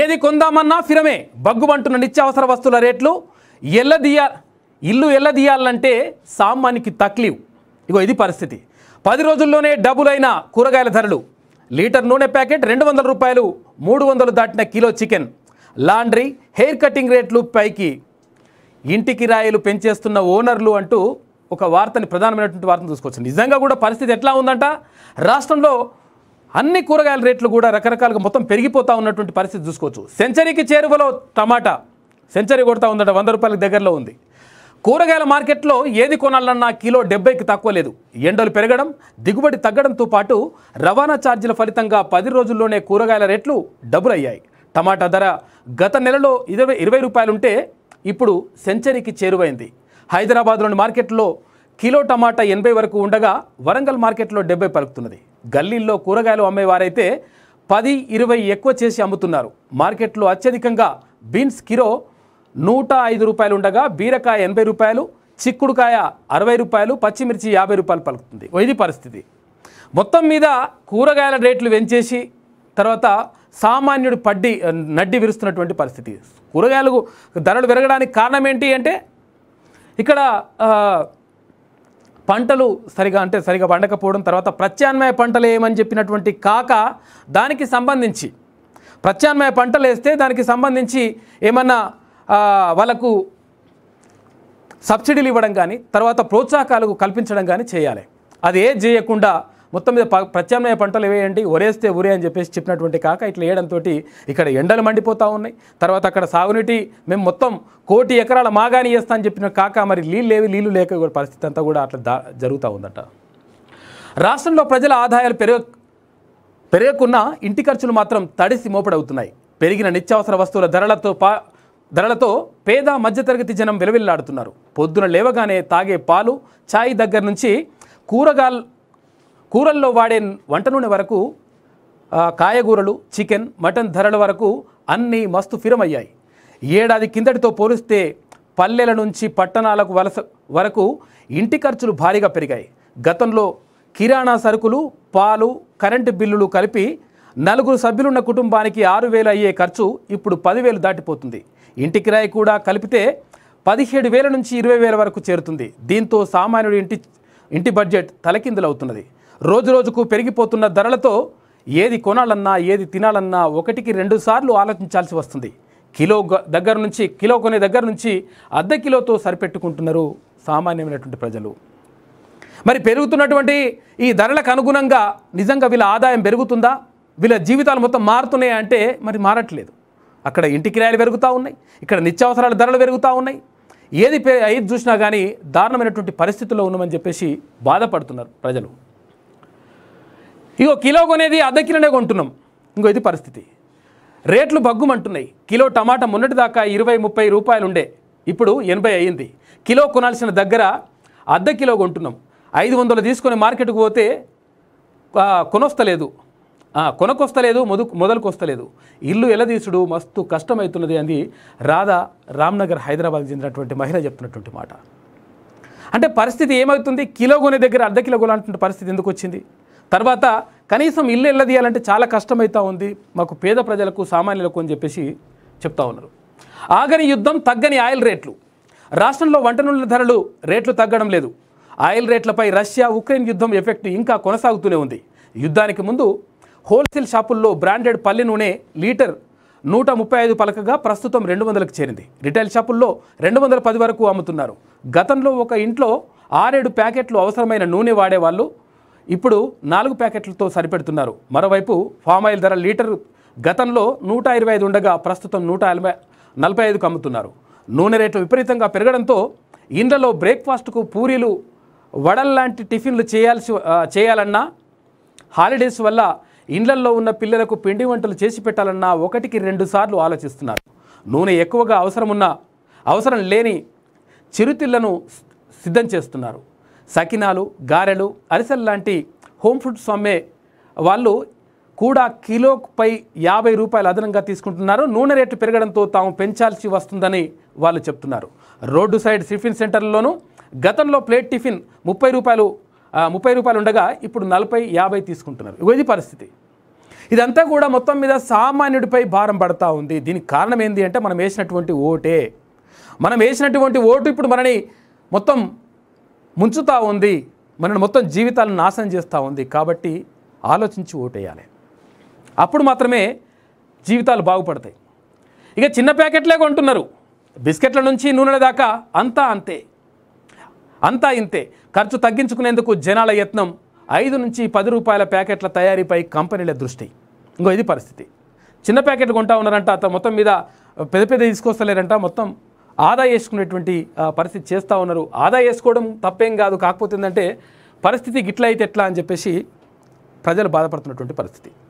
ఏది కొందామన్నా ఫిరమే బగ్గుమంటున్న నిత్యావసర వస్తువుల రేట్లు ఎల్లదీయ ఇల్లు ఎల్లదీయాలంటే సామానికి తక్లీవ్ ఇగో ఇది పరిస్థితి పది రోజుల్లోనే డబ్బులైన కూరగాయల ధరలు లీటర్ నూనె ప్యాకెట్ రెండు వందల రూపాయలు మూడు వందలు దాటిన kilo chicken laundry hair cutting రేట్లు పైకి ఇంటికి రాయలు పెంచేస్తున్న ఓనర్లు అంటూ ఒక వార్తని ప్రధానమైనటువంటి వార్తను చూసుకోవచ్చు నిజంగా కూడా పరిస్థితి ఎట్లా ఉందంట రాష్ట్రంలో అన్ని కూరగాయల రేట్లు కూడా రకరకాలుగా మొత్తం పెరిగిపోతూ ఉన్నటువంటి పరిస్థితి చూసుకోవచ్చు సెంచరీకి చేరువలో టమాటా సెంచరీ కొడతా ఉందట వంద రూపాయలకు దగ్గరలో ఉంది కూరగాయల మార్కెట్లో ఏది కొనాలన్నా కిలో డెబ్బైకి తక్కువ లేదు ఎండలు పెరగడం దిగుబడి తగ్గడంతో పాటు రవాణా ఛార్జీల ఫలితంగా పది రోజుల్లోనే కూరగాయల రేట్లు డబుల్ అయ్యాయి టమాటా ధర గత నెలలో ఇరవై ఇరవై రూపాయలుంటే ఇప్పుడు సెంచరీకి చేరువైంది హైదరాబాద్లోని మార్కెట్లో కిలో టమాటా ఎనభై వరకు ఉండగా వరంగల్ మార్కెట్లో డెబ్బై పలుకుతున్నది గల్లీల్లో కూరగాయలు అమ్మేవారైతే పది ఇరవై ఎక్కువ చేసి అమ్ముతున్నారు మార్కెట్లో అత్యధికంగా బీన్స్ కిలో నూట ఐదు రూపాయలు ఉండగా బీరకాయ ఎనభై రూపాయలు చిక్కుడుకాయ అరవై రూపాయలు పచ్చిమిర్చి యాభై రూపాయలు పలుకుతుంది ఇది పరిస్థితి మొత్తం మీద కూరగాయల రేట్లు పెంచేసి తర్వాత సామాన్యుడు పడ్డి నడ్డి విరుస్తున్నటువంటి పరిస్థితి కూరగాయలు ధరలు పెరగడానికి కారణం ఏంటి అంటే ఇక్కడ పంటలు సరిగా అంటే సరిగా పండకపోవడం తర్వాత ప్రత్యామ్నాయ పంటలు ఏమని చెప్పినటువంటి కాక దానికి సంబంధించి ప్రత్యామ్నాయ పంటలు వేస్తే దానికి సంబంధించి ఏమన్నా వాళ్ళకు సబ్సిడీలు ఇవ్వడం కానీ తర్వాత ప్రోత్సాహకాలు కల్పించడం కానీ చేయాలి అది ఏ చేయకుండా మొత్తం మీద ప్రత్యామ్నాయ పంటలు ఇవేయండి ఒరేస్తే ఊరే అని చెప్పేసి చెప్పినటువంటి కాక ఇట్లా వేయడంతో ఇక్కడ ఎండలు మండిపోతూ ఉన్నాయి తర్వాత అక్కడ సాగునీటి మేము మొత్తం కోటి ఎకరాల మాగాని వేస్తా అని చెప్పిన కాక మరి నీళ్ళు లేవి నీళ్ళు లేక పరిస్థితి అంతా కూడా అట్లా దా జరుగుతూ ఉందట రాష్ట్రంలో ప్రజల ఆదాయాలు పెరగ పెరగకున్నా ఇంటి ఖర్చులు మాత్రం తడిసి మోపడవుతున్నాయి పెరిగిన నిత్యావసర వస్తువుల ధరలతో పా ధరలతో పేద మధ్యతరగతి జనం విలవిల్లాడుతున్నారు పొద్దున లేవగానే తాగే పాలు ఛాయ్ దగ్గర నుంచి కూరగాయలు కూరల్లో వాడే వంట నూనె వరకు కాయగూరలు చికెన్ మటన్ ధరల వరకు అన్నీ మస్తు ఫిరమయ్యాయి ఏడాది కిందటితో పోలిస్తే పల్లెల నుంచి పట్టణాలకు వలస వరకు ఇంటి ఖర్చులు భారీగా పెరిగాయి గతంలో కిరాణా సరుకులు పాలు కరెంటు బిల్లులు కలిపి నలుగురు సభ్యులున్న కుటుంబానికి ఆరు వేలు అయ్యే ఖర్చు ఇప్పుడు పదివేలు దాటిపోతుంది ఇంటి కిరాయి కూడా కలిపితే పదిహేడు వేల నుంచి ఇరవై వేల వరకు చేరుతుంది దీంతో సామాన్యుడి ఇంటి ఇంటి బడ్జెట్ తలకిందులవుతున్నది రోజురోజుకు పెరిగిపోతున్న ధరలతో ఏది కొనాలన్నా ఏది తినాలన్నా ఒకటికి రెండు సార్లు ఆలోచించాల్సి వస్తుంది కిలో దగ్గర నుంచి కిలో కొనే దగ్గర నుంచి అర్ధ కిలోతో సరిపెట్టుకుంటున్నారు సామాన్యమైనటువంటి ప్రజలు మరి పెరుగుతున్నటువంటి ఈ ధరలకు అనుగుణంగా నిజంగా వీళ్ళ ఆదాయం పెరుగుతుందా వీళ్ళ జీవితాలు మొత్తం మారుతున్నాయి అంటే మరి మారట్లేదు అక్కడ ఇంటి కిరాయిలు పెరుగుతూ ఉన్నాయి ఇక్కడ నిత్యావసరాల ధరలు పెరుగుతూ ఉన్నాయి ఏది ఏది చూసినా కానీ దారుణమైనటువంటి పరిస్థితుల్లో ఉన్నామని చెప్పేసి బాధపడుతున్నారు ప్రజలు ఇగో కిలో కొనేది అర్ధ కిలోనే కొంటున్నాం ఇంకో ఇది పరిస్థితి రేట్లు బగ్గుమంటున్నాయి కిలో టమాటా మొన్నటిదాకా ఇరవై ముప్పై రూపాయలు ఉండే ఇప్పుడు ఎనభై అయ్యింది కిలో కొనాల్సిన దగ్గర అర్ధ కిలో కొంటున్నాం ఐదు వందలు తీసుకొని మార్కెట్కి పోతే కొనొస్తలేదు కొనకొస్తలేదు మొదలు మొదలుకొస్తలేదు ఇల్లు ఎలా తీసుడు మస్తు కష్టమవుతున్నది అని రాధా రామ్నగర్ హైదరాబాద్కి చెందినటువంటి మహిళ చెప్తున్నటువంటి మాట అంటే పరిస్థితి ఏమవుతుంది కిలో కొనే దగ్గర అర్ధ కిలో కొనాలంటున్న పరిస్థితి ఎందుకు వచ్చింది తర్వాత కనీసం ఇల్లు తీయాలంటే చాలా కష్టమవుతా ఉంది మాకు పేద ప్రజలకు సామాన్యులకు అని చెప్పేసి చెప్తా ఉన్నారు ఆగని యుద్ధం తగ్గని ఆయిల్ రేట్లు రాష్ట్రంలో వంట నూనెల ధరలు రేట్లు తగ్గడం లేదు ఆయిల్ రేట్లపై రష్యా ఉక్రెయిన్ యుద్ధం ఎఫెక్ట్ ఇంకా కొనసాగుతూనే ఉంది యుద్ధానికి ముందు హోల్సేల్ షాపుల్లో బ్రాండెడ్ పల్లె నూనె లీటర్ నూట ముప్పై ఐదు పలకగా ప్రస్తుతం రెండు వందలకు చేరింది రిటైల్ షాపుల్లో రెండు వందల పది వరకు అమ్ముతున్నారు గతంలో ఒక ఇంట్లో ఆరేడు ప్యాకెట్లు అవసరమైన నూనె వాడేవాళ్ళు ఇప్పుడు నాలుగు ప్యాకెట్లతో సరిపెడుతున్నారు మరోవైపు ఫామ్ ఆయిల్ ధర లీటర్ గతంలో నూట ఇరవై ఐదు ఉండగా ప్రస్తుతం నూట నలభై నలభై ఐదుకు అమ్ముతున్నారు నూనె రేట్లు విపరీతంగా పెరగడంతో ఇండ్లలో బ్రేక్ఫాస్ట్కు పూరీలు వడల్లాంటి టిఫిన్లు చేయాల్సి చేయాలన్నా హాలిడేస్ వల్ల ఇండ్లల్లో ఉన్న పిల్లలకు పిండి వంటలు చేసి పెట్టాలన్నా ఒకటికి రెండు సార్లు ఆలోచిస్తున్నారు నూనె ఎక్కువగా అవసరమున్న అవసరం లేని చిరుతిళ్లను సిద్ధం చేస్తున్నారు సకినాలు గారెలు అరిసెల్ లాంటి హోమ్ ఫుడ్స్ అమ్మే వాళ్ళు కూడా కిలోపై యాభై రూపాయలు అదనంగా తీసుకుంటున్నారు నూనె రేటు పెరగడంతో తాము పెంచాల్సి వస్తుందని వాళ్ళు చెప్తున్నారు రోడ్డు సైడ్ టిఫిన్ సెంటర్లలోనూ గతంలో ప్లేట్ టిఫిన్ ముప్పై రూపాయలు ముప్పై రూపాయలు ఉండగా ఇప్పుడు నలభై యాభై తీసుకుంటున్నారు ఇది పరిస్థితి ఇదంతా కూడా మొత్తం మీద సామాన్యుడిపై భారం పడతా ఉంది దీనికి కారణం ఏంటి అంటే మనం వేసినటువంటి ఓటే మనం వేసినటువంటి ఓటు ఇప్పుడు మనని మొత్తం ముంచుతా ఉంది మనని మొత్తం జీవితాలను నాశనం చేస్తూ ఉంది కాబట్టి ఆలోచించి ఓటేయాలి అప్పుడు మాత్రమే జీవితాలు బాగుపడతాయి ఇక చిన్న ప్యాకెట్లే కొంటున్నారు బిస్కెట్ల నుంచి నూనెల దాకా అంతా అంతే అంతా ఇంతే ఖర్చు తగ్గించుకునేందుకు జనాల యత్నం ఐదు నుంచి పది రూపాయల ప్యాకెట్ల తయారీపై కంపెనీల దృష్టి ఇంకో ఇది పరిస్థితి చిన్న ప్యాకెట్లు కొంటా ఉన్నారంట మొత్తం మీద పెద్ద పెద్ద తీసుకొస్తలేరంట మొత్తం ఆదా చేసుకునేటువంటి పరిస్థితి చేస్తూ ఉన్నారు ఆదా చేసుకోవడం తప్పేం కాదు కాకపోతే ఏంటంటే పరిస్థితి గిట్ల అయితే ఎట్లా అని చెప్పేసి ప్రజలు బాధపడుతున్నటువంటి పరిస్థితి